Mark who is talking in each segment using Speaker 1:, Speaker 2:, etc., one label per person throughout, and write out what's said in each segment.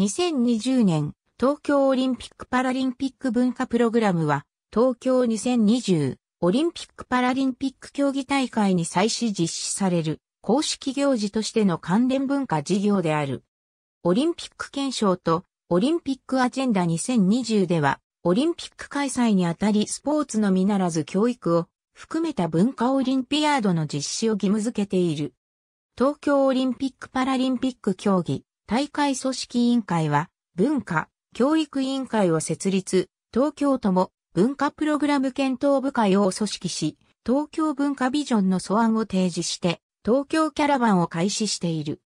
Speaker 1: 2020年、東京オリンピック・パラリンピック文化プログラムは、東京2020オリンピック・パラリンピック競技大会に際し実施される公式行事としての関連文化事業である。オリンピック憲章とオリンピックアジェンダ2020では、オリンピック開催にあたりスポーツのみならず教育を含めた文化オリンピアードの実施を義務付けている。東京オリンピック・パラリンピック競技大会組織委員会は、文化、教育委員会を設立、東京都も文化プログラム検討部会を組織し、東京文化ビジョンの素案を提示して、東京キャラバンを開始している。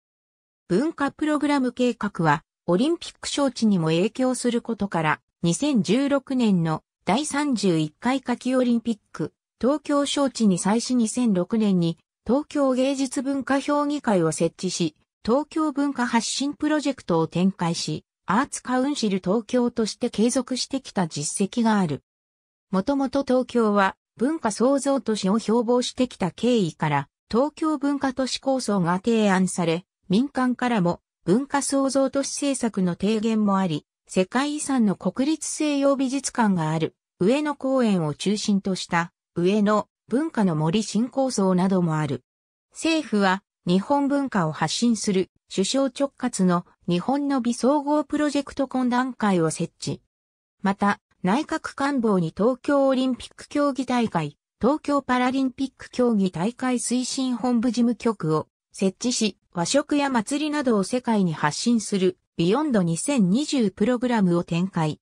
Speaker 1: 文化プログラム計画は、オリンピック招致にも影響することから、2016年の第31回夏季オリンピック、東京招致に際し2006年に、東京芸術文化評議会を設置し、東京文化発信プロジェクトを展開し、アーツカウンシル東京として継続してきた実績がある。もともと東京は文化創造都市を標榜してきた経緯から、東京文化都市構想が提案され、民間からも文化創造都市政策の提言もあり、世界遺産の国立西洋美術館がある上野公園を中心とした上野文化の森新構想などもある。政府は日本文化を発信する首相直轄の日本の美総合プロジェクト懇談会を設置。また、内閣官房に東京オリンピック競技大会、東京パラリンピック競技大会推進本部事務局を設置し、和食や祭りなどを世界に発信するビヨンド2020プログラムを展開。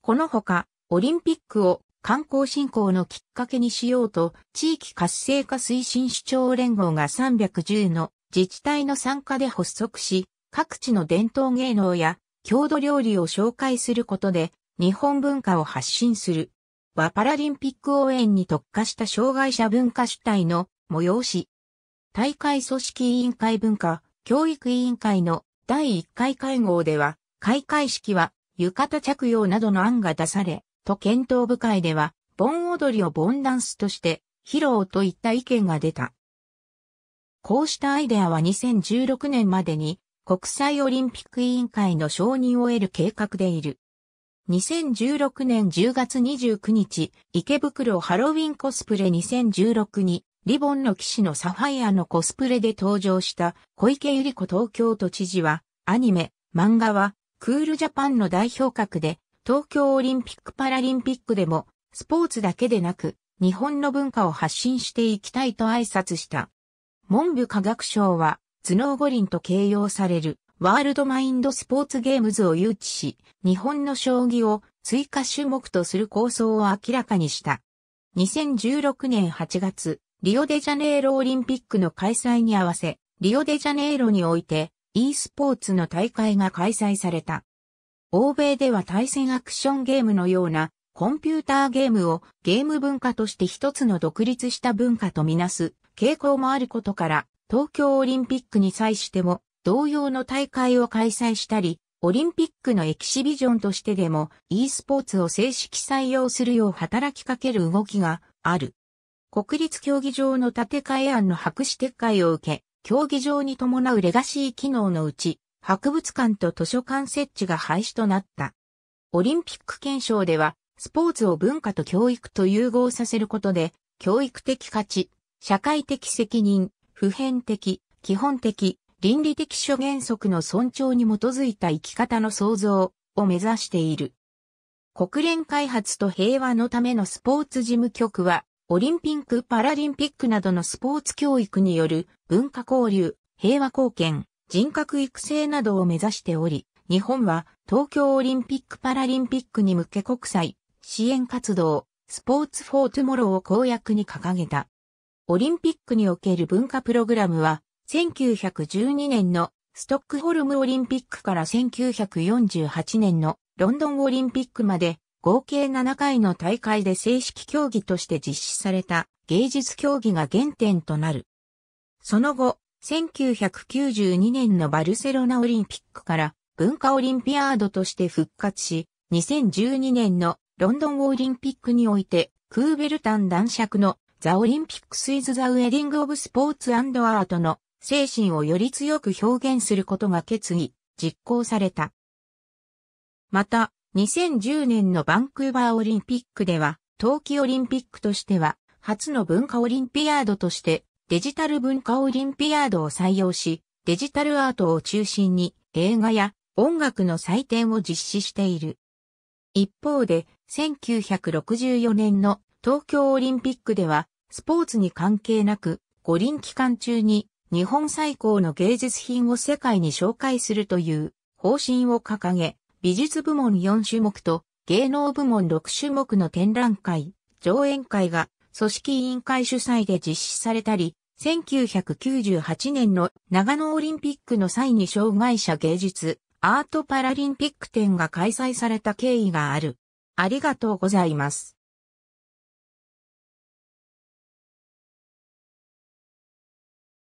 Speaker 1: このほか、オリンピックを観光振興のきっかけにしようと、地域活性化推進主張連合が310の自治体の参加で発足し、各地の伝統芸能や郷土料理を紹介することで、日本文化を発信する。はパラリンピック応援に特化した障害者文化主体の催し。大会組織委員会文化教育委員会の第1回会合では、開会式は浴衣着用などの案が出され、都検討部会では、盆踊りを盆ダンスとして披露といった意見が出た。こうしたアイデアは2016年までに国際オリンピック委員会の承認を得る計画でいる。2016年10月29日、池袋ハロウィンコスプレ2016に、リボンの騎士のサファイアのコスプレで登場した小池百合子東京都知事は、アニメ、漫画は、クールジャパンの代表格で、東京オリンピック・パラリンピックでも、スポーツだけでなく、日本の文化を発信していきたいと挨拶した。文部科学省は、頭脳五輪と形容される、ワールドマインドスポーツゲームズを誘致し、日本の将棋を追加種目とする構想を明らかにした。2016年8月、リオデジャネイロオリンピックの開催に合わせ、リオデジャネイロにおいて e スポーツの大会が開催された。欧米では対戦アクションゲームのようなコンピューターゲームをゲーム文化として一つの独立した文化とみなす傾向もあることから東京オリンピックに際しても同様の大会を開催したり、オリンピックのエキシビジョンとしてでも e スポーツを正式採用するよう働きかける動きがある。国立競技場の建て替え案の白紙撤回を受け、競技場に伴うレガシー機能のうち、博物館と図書館設置が廃止となった。オリンピック憲章では、スポーツを文化と教育と融合させることで、教育的価値、社会的責任、普遍的、基本的、倫理的諸原則の尊重に基づいた生き方の創造を目指している。国連開発と平和のためのスポーツ事務局は、オリンピック・パラリンピックなどのスポーツ教育による文化交流、平和貢献、人格育成などを目指しており、日本は東京オリンピック・パラリンピックに向け国際支援活動、スポーツフォートゥモローを公約に掲げた。オリンピックにおける文化プログラムは、1912年のストックホルムオリンピックから1948年のロンドンオリンピックまで合計7回の大会で正式競技として実施された芸術競技が原点となる。その後、1992年のバルセロナオリンピックから文化オリンピアードとして復活し、2012年のロンドンオリンピックにおいて、クーベルタン男爵のザ・オリンピックス・イズ・ザ・ウェディング・オブ・スポーツ・アンド・アートの精神をより強く表現することが決議、実行された。また、2010年のバンクーバーオリンピックでは、冬季オリンピックとしては、初の文化オリンピアードとしてデジタル文化オリンピアードを採用し、デジタルアートを中心に映画や音楽の祭典を実施している。一方で、1964年の東京オリンピックでは、スポーツに関係なく、五輪期間中に日本最高の芸術品を世界に紹介するという方針を掲げ、美術部門4種目と芸能部門6種目の展覧会、上演会が組織委員会主催で実施されたり、1998年の長野オリンピックの際に障害者芸術、アートパラリンピック展が開催された経緯がある。ありがとうございます。